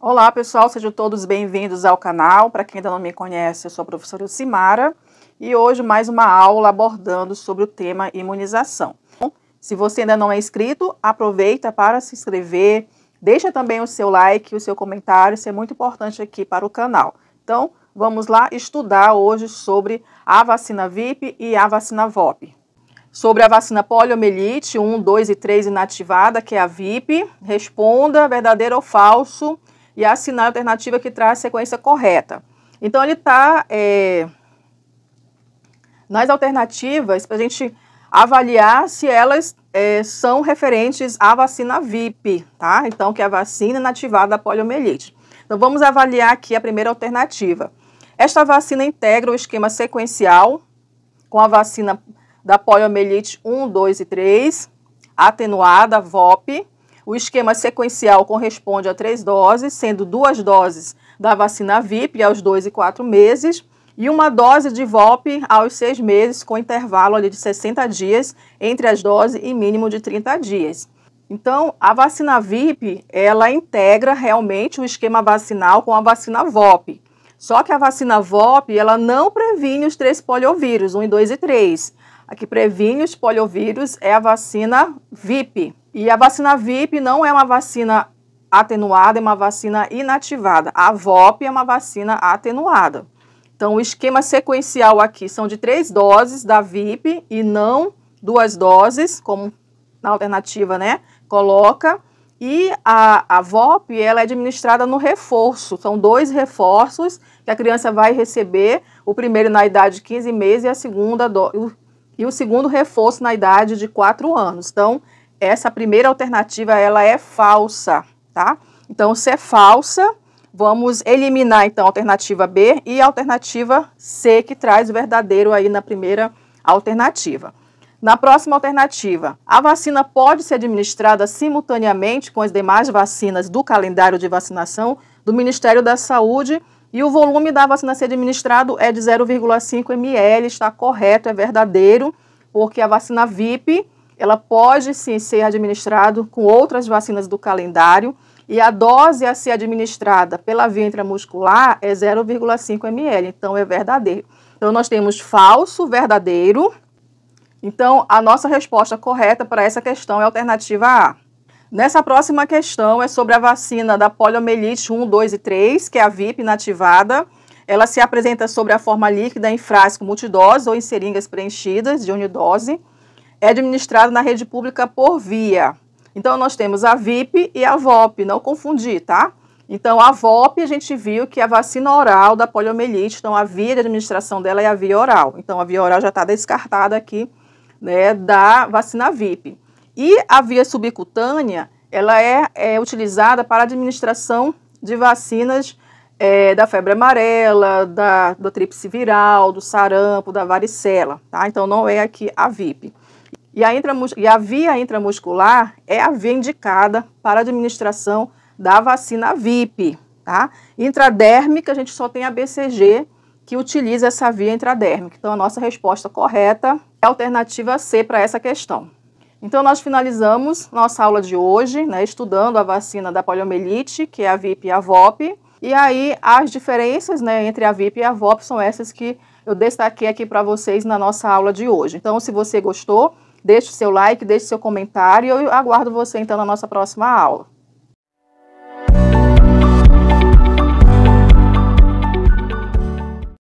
Olá pessoal, sejam todos bem-vindos ao canal. Para quem ainda não me conhece, eu sou a professora Simara e hoje mais uma aula abordando sobre o tema imunização. Então, se você ainda não é inscrito, aproveita para se inscrever, deixa também o seu like, o seu comentário, isso é muito importante aqui para o canal. Então, vamos lá estudar hoje sobre a vacina VIP e a vacina VOP. Sobre a vacina poliomielite 1, 2 e 3 inativada, que é a VIP, responda verdadeiro ou falso e assinar a alternativa que traz a sequência correta. Então, ele está é, nas alternativas para a gente avaliar se elas é, são referentes à vacina VIP, tá? Então, que é a vacina inativada da poliomielite. Então, vamos avaliar aqui a primeira alternativa. Esta vacina integra o esquema sequencial com a vacina da poliomielite 1, 2 e 3, atenuada, VOP, o esquema sequencial corresponde a três doses, sendo duas doses da vacina VIP aos dois e quatro meses e uma dose de VOP aos seis meses, com intervalo ali de 60 dias entre as doses e mínimo de 30 dias. Então, a vacina VIP, ela integra realmente o esquema vacinal com a vacina VOP. Só que a vacina VOP, ela não previne os três poliovírus, 1, 2 e 3. A que previne os poliovírus é a vacina VIP. E a vacina VIP não é uma vacina atenuada, é uma vacina inativada. A VOP é uma vacina atenuada. Então, o esquema sequencial aqui são de três doses da VIP e não duas doses, como na alternativa, né? Coloca. E a, a VOP, ela é administrada no reforço, são dois reforços que a criança vai receber, o primeiro na idade de 15 meses e a segunda do, e o segundo reforço na idade de 4 anos. Então, essa primeira alternativa ela é falsa, tá? Então, se é falsa, vamos eliminar então a alternativa B e a alternativa C, que traz o verdadeiro aí na primeira alternativa. Na próxima alternativa, a vacina pode ser administrada simultaneamente com as demais vacinas do calendário de vacinação do Ministério da Saúde e o volume da vacina a ser administrado é de 0,5 ml, está correto, é verdadeiro, porque a vacina VIP ela pode sim ser administrado com outras vacinas do calendário e a dose a ser administrada pela via intramuscular é 0,5 ml, então é verdadeiro. Então nós temos falso, verdadeiro. Então a nossa resposta correta para essa questão é a alternativa A. Nessa próxima questão é sobre a vacina da poliomielite 1, 2 e 3, que é a VIP inativada. Ela se apresenta sobre a forma líquida em frasco multidose ou em seringas preenchidas de unidose é administrado na rede pública por via. Então, nós temos a VIP e a VOP, não confundir, tá? Então, a VOP, a gente viu que é a vacina oral da poliomielite, então a via de administração dela é a via oral. Então, a via oral já está descartada aqui, né, da vacina VIP. E a via subcutânea, ela é, é utilizada para administração de vacinas é, da febre amarela, da, da tríplice viral, do sarampo, da varicela, tá? Então, não é aqui a VIP. E a, e a via intramuscular é a via indicada para administração da vacina VIP, tá? Intradérmica, a gente só tem a BCG que utiliza essa via intradérmica. Então, a nossa resposta correta é a alternativa C para essa questão. Então, nós finalizamos nossa aula de hoje, né, estudando a vacina da poliomielite, que é a VIP e a VOP. E aí, as diferenças né, entre a VIP e a VOP são essas que eu destaquei aqui para vocês na nossa aula de hoje. Então, se você gostou, Deixe seu like, deixe seu comentário e eu aguardo você então na nossa próxima aula.